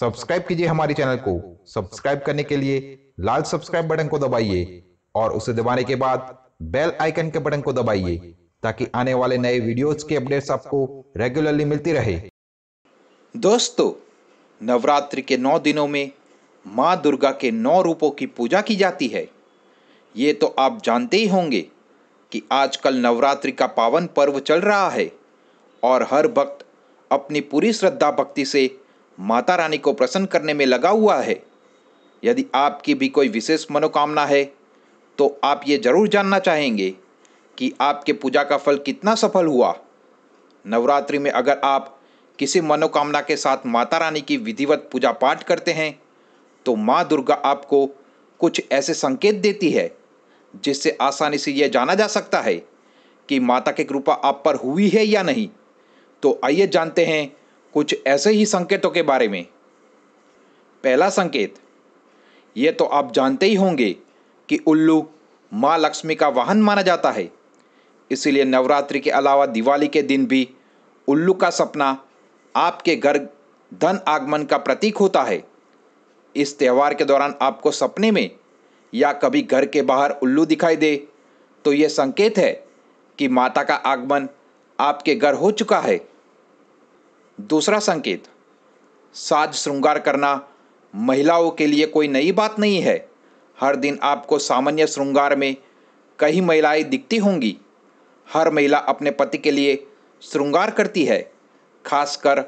subscribe कीजिए हमारे channel को सब्सक्राइब करने के लिए लाल सब्सक्राइब बटन को दबाइए और उसे दबाने के बाद बेल आइकन के बटन को दबाइए ताकि आने वाले नए वीडियोस के अपडेट्स आपको रेगुलरली मिलती रहे दोस्तों नवरात्रि के नौ दिनों में माँ दुर्गा के नौ रूपों की पूजा की जाती है ये तो आप जानते ही होंगे कि आजकल नवरात्रि का पावन पर्व चल रहा है और हर भक्त अपनी पूरी श्रद्धा भक्ति से माता रानी को प्रसन्न करने में लगा हुआ है यदि आपकी भी कोई विशेष मनोकामना है तो आप ये जरूर जानना चाहेंगे कि आपके पूजा का फल कितना सफल हुआ नवरात्रि में अगर आप किसी मनोकामना के साथ माता रानी की विधिवत पूजा पाठ करते हैं तो माँ दुर्गा आपको कुछ ऐसे संकेत देती है जिससे आसानी से यह जाना जा सकता है कि माता की कृपा आप पर हुई है या नहीं तो आइए जानते हैं कुछ ऐसे ही संकेतों के बारे में पहला संकेत ये तो आप जानते ही होंगे कि उल्लू माँ लक्ष्मी का वाहन माना जाता है इसीलिए नवरात्रि के अलावा दिवाली के दिन भी उल्लू का सपना आपके घर धन आगमन का प्रतीक होता है इस त्यौहार के दौरान आपको सपने में या कभी घर के बाहर उल्लू दिखाई दे तो ये संकेत है कि माता का आगमन आपके घर हो चुका है दूसरा संकेत साज श्रृंगार करना महिलाओं के लिए कोई नई बात नहीं है हर दिन आपको सामान्य श्रृंगार में कई महिलाएं दिखती होंगी हर महिला अपने पति के लिए श्रृंगार करती है खासकर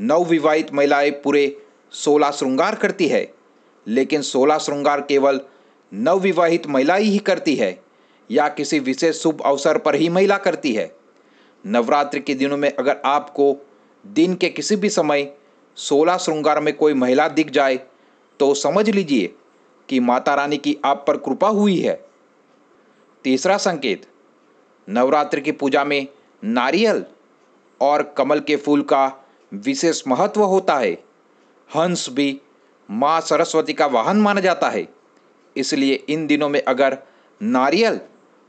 नवविवाहित महिलाएं पूरे सोलह श्रृंगार करती है लेकिन सोलह श्रृंगार केवल नवविवाहित महिला ही करती है या किसी विशेष शुभ अवसर पर ही महिला करती है नवरात्रि के दिनों में अगर आपको दिन के किसी भी समय सोलह श्रृंगार में कोई महिला दिख जाए तो समझ लीजिए कि माता रानी की आप पर कृपा हुई है तीसरा संकेत नवरात्रि की पूजा में नारियल और कमल के फूल का विशेष महत्व होता है हंस भी माँ सरस्वती का वाहन माना जाता है इसलिए इन दिनों में अगर नारियल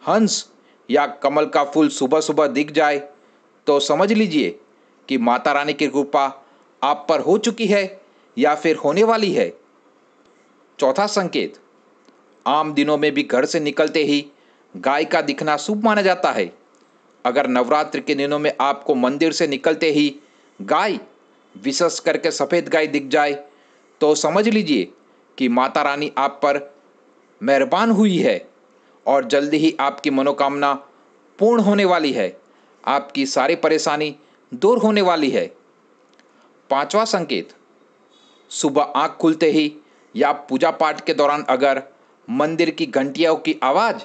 हंस या कमल का फूल सुबह सुबह दिख जाए तो समझ लीजिए कि माता रानी की कृपा आप पर हो चुकी है या फिर होने वाली है चौथा संकेत आम दिनों में भी घर से निकलते ही गाय का दिखना शुभ माना जाता है अगर नवरात्र के दिनों में आपको मंदिर से निकलते ही गाय विशेष करके सफ़ेद गाय दिख जाए तो समझ लीजिए कि माता रानी आप पर मेहरबान हुई है और जल्दी ही आपकी मनोकामना पूर्ण होने वाली है आपकी सारी परेशानी दूर होने वाली है पांचवा संकेत सुबह आंख खुलते ही या पूजा पाठ के दौरान अगर मंदिर की घंटियों की आवाज़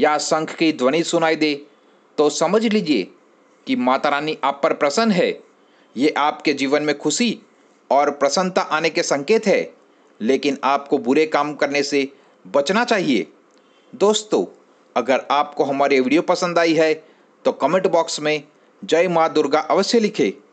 या शंख की ध्वनि सुनाई दे तो समझ लीजिए कि माता रानी आप पर प्रसन्न है ये आपके जीवन में खुशी और प्रसन्नता आने के संकेत है लेकिन आपको बुरे काम करने से बचना चाहिए दोस्तों अगर आपको हमारी वीडियो पसंद आई है तो कमेंट बॉक्स में जय माँ दुर्गा अवश्य लिखें